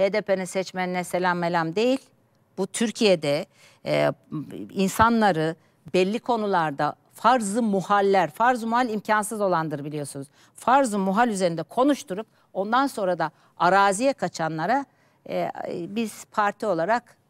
HDP'nin seçmenine selam melam değil. Bu Türkiye'de e, insanları belli konularda farz-ı muhaller, farz-ı muhal imkansız olandır biliyorsunuz. Farz-ı muhal üzerinde konuşturup ondan sonra da araziye kaçanlara e, biz parti olarak